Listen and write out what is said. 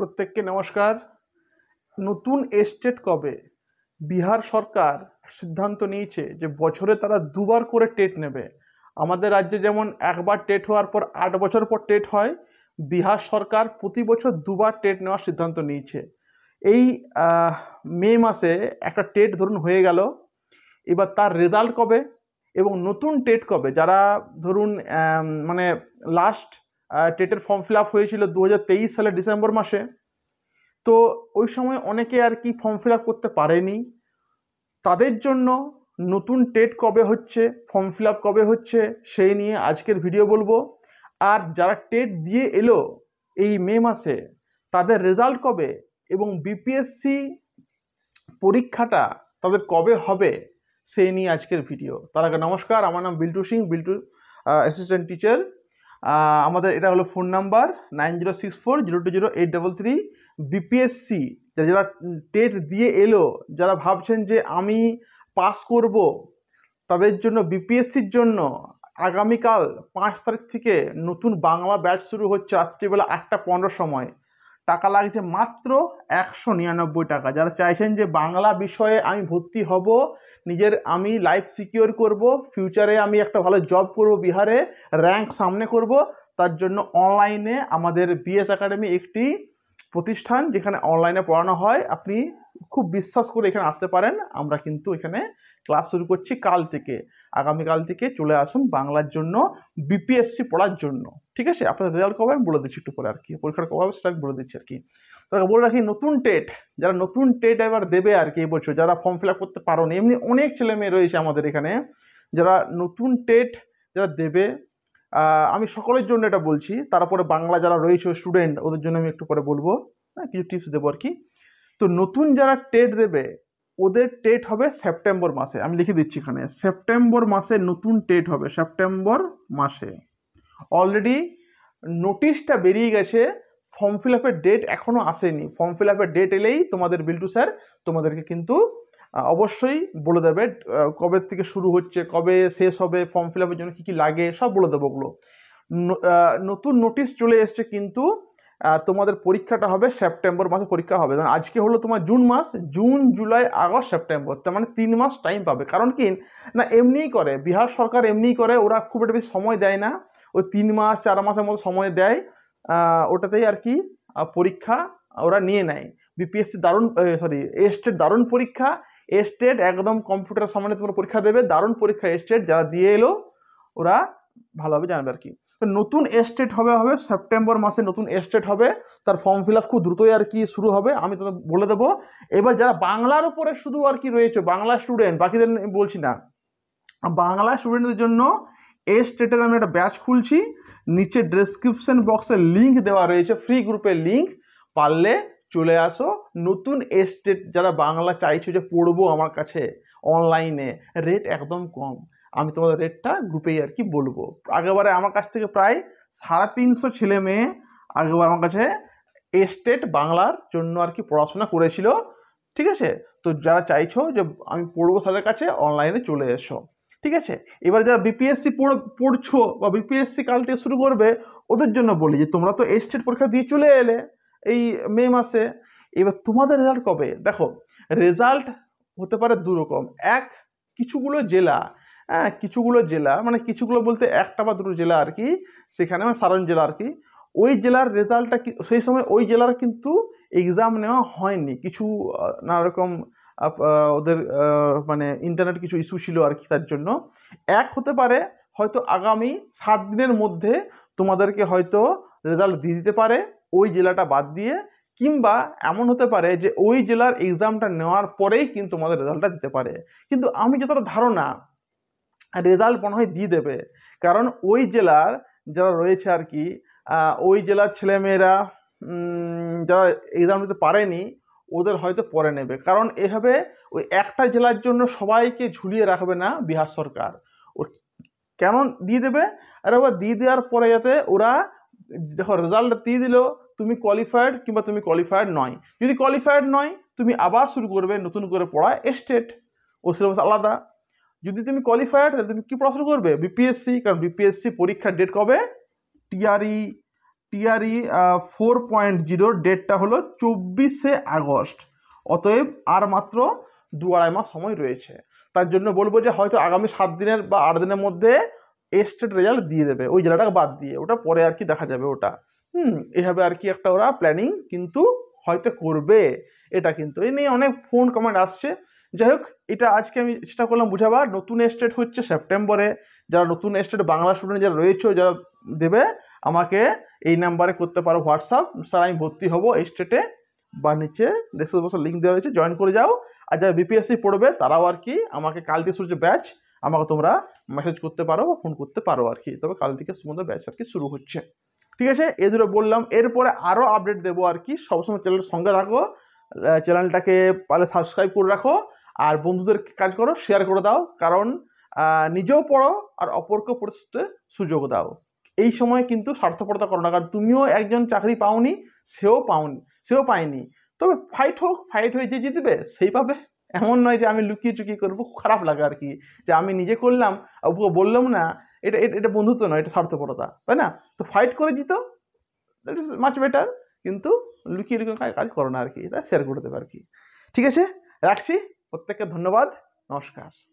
প্রত্যেককে নমস্কার নতুন এস্টেট কবে বিহার সরকার সিদ্ধান্ত নিয়েছে যে বছরে তারা দুবার করে টেট নেবে আমাদের রাজ্যে যেমন একবার টেট হওয়ার পর আট বছর পর টেট হয় বিহার সরকার প্রতি বছর দুবার টেট নেওয়ার সিদ্ধান্ত নিয়েছে এই মে মাসে একটা টেট ধরুন হয়ে গেল এবার তার রেজাল্ট কবে এবং নতুন টেট কবে যারা ধরুন মানে লাস্ট টেটের ফর্ম ফিল আপ হয়েছিল দু সালে ডিসেম্বর মাসে তো ওই সময় অনেকে আর কি ফর্ম ফিল আপ করতে পারেনি তাদের জন্য নতুন টেট কবে হচ্ছে ফর্ম ফিল আপ কবে হচ্ছে সেই নিয়ে আজকের ভিডিও বলবো আর যারা টেট দিয়ে এলো এই মে মাসে তাদের রেজাল্ট কবে এবং বিপিএসসি পরীক্ষাটা তাদের কবে হবে সেই নিয়ে আজকের ভিডিও তার আগে নমস্কার আমার নাম বিল্টু সিং বিল্টু অ্যাসিস্ট্যান্ট টিচার আমাদের এটা হলো phone number nine zero six four zero two zero eight double three BPSC যারা টেট দিয়ে এলো যারা ভাবছেন যে আমি পাস করব তাদের জন্য বিপিএসসির জন্য আগামীকাল পাঁচ তারিখ থেকে নতুন বাংলা ব্যাচ শুরু হচ্ছে রাত্রিবেলা আটটা পনেরো সময় টাকা লাগছে মাত্র একশো নিরানব্বই টাকা যারা চাইছেন যে বাংলা বিষয়ে আমি ভর্তি হব নিজের আমি লাইফ সিকিওর করব ফিউচারে আমি একটা ভালো জব করব বিহারে র্যাঙ্ক সামনে করব তার জন্য অনলাইনে আমাদের বিএস একাডেমি একটি প্রতিষ্ঠান যেখানে অনলাইনে পড়ানো হয় আপনি খুব বিশ্বাস করে এখানে আসতে পারেন আমরা কিন্তু এখানে ক্লাস শুরু করছি কাল থেকে আগামীকাল থেকে চলে আসুন বাংলার জন্য বিপিএসসি পড়ার জন্য ঠিক আছে আপনাদের রেজাল্ট কবে আমি বলে দিচ্ছি একটু পরে আর কি পরীক্ষার কবে হবে সেটা আমি বলে দিচ্ছি আর কি তাকে বলে রাখি নতুন টেট যারা নতুন টেট এবার দেবে আর কি এবছর যারা ফর্ম ফিল করতে পারো এমনি অনেক ছেলে মেয়ে রয়েছে আমাদের এখানে যারা নতুন টেট যারা দেবে আমি সকলের জন্য এটা বলছি তারপরে বাংলা যারা রয়েছে স্টুডেন্ট ওদের জন্য আমি একটু পরে বলবো হ্যাঁ কিছু টিপস দেবো আর কি তো নতুন যারা টেট দেবে ওদের টেট হবে সেপ্টেম্বর মাসে আমি লিখে দিচ্ছি এখানে সেপ্টেম্বর মাসে নতুন টেট হবে সেপ্টেম্বর মাসে অলরেডি নোটিশটা বেরিয়ে গেছে ফর্ম ফিল আপের ডেট এখনও আসেনি ফর্ম ফিল আপের ডেট এলেই তোমাদের বিল্টু স্যার তোমাদেরকে কিন্তু অবশ্যই বলে দেবে কবে থেকে শুরু হচ্ছে কবে শেষ হবে ফর্ম ফিল আপের জন্য কী কী লাগে সব বলে দেবো ওগুলো নতুন নোটিশ চলে এসছে কিন্তু তোমাদের পরীক্ষাটা হবে সেপ্টেম্বর মাসে পরীক্ষা হবে কারণ মানে আজকে হলো তোমার জুন মাস জুন জুলাই আগস্ট সেপ্টেম্বর তার মানে তিন মাস টাইম পাবে কারণ কি না এমনিই করে বিহার সরকার এমনিই করে ওরা খুব একটা বেশি সময় দেয় না ওই তিন মাস চার মাসের মতো সময় দেয় ওটাতেই আর কি পরীক্ষা ওরা নিয়ে নেয় বিপিএসসি দারুণ সরি এস্টেট দারুণ পরীক্ষা এস্টেট একদম কম্পিউটার সামনে তোমরা পরীক্ষা দেবে দারুণ পরীক্ষা এস্টেট যারা দিয়ে এলো ওরা ভালোভাবে জানবে আর কি নতুন এস্টেট হবে হবে সেপ্টেম্বর মাসে নতুন এস্টেট হবে তার ফর্ম ফিল আপ খুব দ্রুতই আর কি শুরু হবে আমি তোমাকে বলে দেবো এবার যারা বাংলার উপরে শুধু আর কি রয়েছে বাংলা স্টুডেন্ট বাকিদের বলছি না বাংলা স্টুডেন্টদের জন্য এ স্টেটের আমি একটা ব্যাচ খুলছি নিচে ডেসক্রিপশন বক্সে লিঙ্ক দেওয়া রয়েছে ফ্রি গ্রুপের লিঙ্ক পারলে চলে আসো নতুন এস্টেট যারা বাংলা চাইছো যে পড়বো আমার কাছে অনলাইনে রেট একদম কম আমি তোমাদের রেটটা গ্রুপেই আর কি বলবো আগেবারে আমার কাছ থেকে প্রায় সাড়ে তিনশো ছেলে মেয়ে আগেবার আমার কাছে এস্টেট বাংলার জন্য আর কি পড়াশোনা করেছিল ঠিক আছে তো যারা চাইছো যে আমি পড়বো স্যারের কাছে অনলাইনে চলে এসো ঠিক আছে এবার যারা বিপিএসসি পড়ছো বা বিপিএসসি কাল থেকে শুরু করবে ওদের জন্য বলি যে তোমরা তো স্টেট পরীক্ষা দিয়ে চলে এলে এই মে মাসে এবার তোমাদের রেজাল্ট কবে দেখো রেজাল্ট হতে পারে দুরকম এক কিছুগুলো জেলা হ্যাঁ কিছুগুলো জেলা মানে কিছুগুলো বলতে একটা বা দুটো জেলা আর কি সেখানে মানে সারণ জেলা আর কি ওই জেলার রেজাল্টটা সেই সময় ওই জেলার কিন্তু এক্সাম নেওয়া হয়নি কিছু নানারকম ওদের মানে ইন্টারনেট কিছু ইস্যু ছিল আর কি তার জন্য এক হতে পারে হয়তো আগামী সাত দিনের মধ্যে তোমাদেরকে হয়তো রেজাল্ট দিয়ে দিতে পারে ওই জেলাটা বাদ দিয়ে কিংবা এমন হতে পারে যে ওই জেলার এক্সামটা নেওয়ার পরেই কিন্তু তোমাদের রেজাল্টটা দিতে পারে কিন্তু আমি যতটা ধারণা রেজাল্ট মনে হয় দিয়ে দেবে কারণ ওই জেলার যারা রয়েছে আর কি ওই জেলার ছেলেমেয়েরা যারা এক্সাম দিতে পারেনি ওদের হয়তো পরে নেবে কারণ এভাবে ওই একটা জেলার জন্য সবাইকে ঝুলিয়ে রাখবে না বিহার সরকার ও কেন দিয়ে দেবে আর আবার দিয়ে দেওয়ার পরে যাতে ওরা দেখো রেজাল্ট দিয়ে দিল তুমি কোয়ালিফাইড কিংবা তুমি কোয়ালিফাইড নয় যদি কোয়ালিফাইড নয় তুমি আবার শুরু করবে নতুন করে পড়া স্টেট ও সিলেবাস আলাদা যদি তুমি কোয়ালিফাইড তাহলে তুমি কী শুরু করবে বিপিএসসি কারণ বিপিএসসি পরীক্ষার ডেট কবে টিআরই টিআরই ফোর পয়েন্ট জিরোর ডেটটা হলো চব্বিশে আগস্ট অতএব আর মাত্র দু আড়াই মাস সময় রয়েছে তার জন্য বলবো যে হয়তো আগামী সাত দিনের বা আট দিনের মধ্যে এস্টেট রেজাল্ট দিয়ে দেবে ওই জেলাটাকে বাদ দিয়ে ওটা পরে আর কি দেখা যাবে ওটা হুম এভাবে আর কি একটা ওরা প্ল্যানিং কিন্তু হয়তো করবে এটা কিন্তু এই নিয়ে অনেক ফোন কমেন্ট আসছে যাই হোক এটা আজকে আমি চেষ্টা করলাম বুঝাবার নতুন এস্টেট হচ্ছে সেপ্টেম্বরে যারা নতুন এস্টেট বাংলা স্টুডেন্ট যারা রয়েছে যারা দেবে আমাকে এই নাম্বারে করতে পারো হোয়াটসঅ্যাপ স্যার আমি ভর্তি হবো এই স্টেটে বা নিচে ডিসক্রিপশন লিঙ্ক দেওয়া রয়েছে জয়েন করে যাও আর যারা বিপিএসসি পড়বে তারাও আর কি আমাকে কাল থেকে শুরু ব্যাচ আমাকে তোমরা মেসেজ করতে পারো বা ফোন করতে পারো আর কি তবে কাল থেকে সুন্দর ব্যাচ আর কি শুরু হচ্ছে ঠিক আছে এ দুটো বললাম এরপরে আরও আপডেট দেবো আর কি সবসময় চ্যানেলের সঙ্গে রাখো চ্যানেলটাকে পালে সাবস্ক্রাইব করে রাখো আর বন্ধুদের কাজ করো শেয়ার করে দাও কারণ নিজেও পড়ো আর অপরকে পড়তে সুযোগ দাও এই সময় কিন্তু স্বার্থপরতা করো না কারণ তুমিও একজন চাকরি পাওনি সেও পাওনি সেও পায়নি তবে ফাইট হোক ফাইট হয়ে যে জিতবে সেই পাবে এমন নয় যে আমি লুকিয়ে চুকিয়ে করবো খারাপ লাগে আর কি যে আমি নিজে করলাম ওকে বললাম না এটা এটা বন্ধুত্ব নয় এটা স্বার্থপরতা তাই না তো ফাইট করে জিতো দ্যাট ইজ মাচ বেটার কিন্তু লুকিয়ে লুকিয়ে কাজ করো না আর কি এটা শেয়ার করে দেবে আর কি ঠিক আছে রাখছি প্রত্যেককে ধন্যবাদ নমস্কার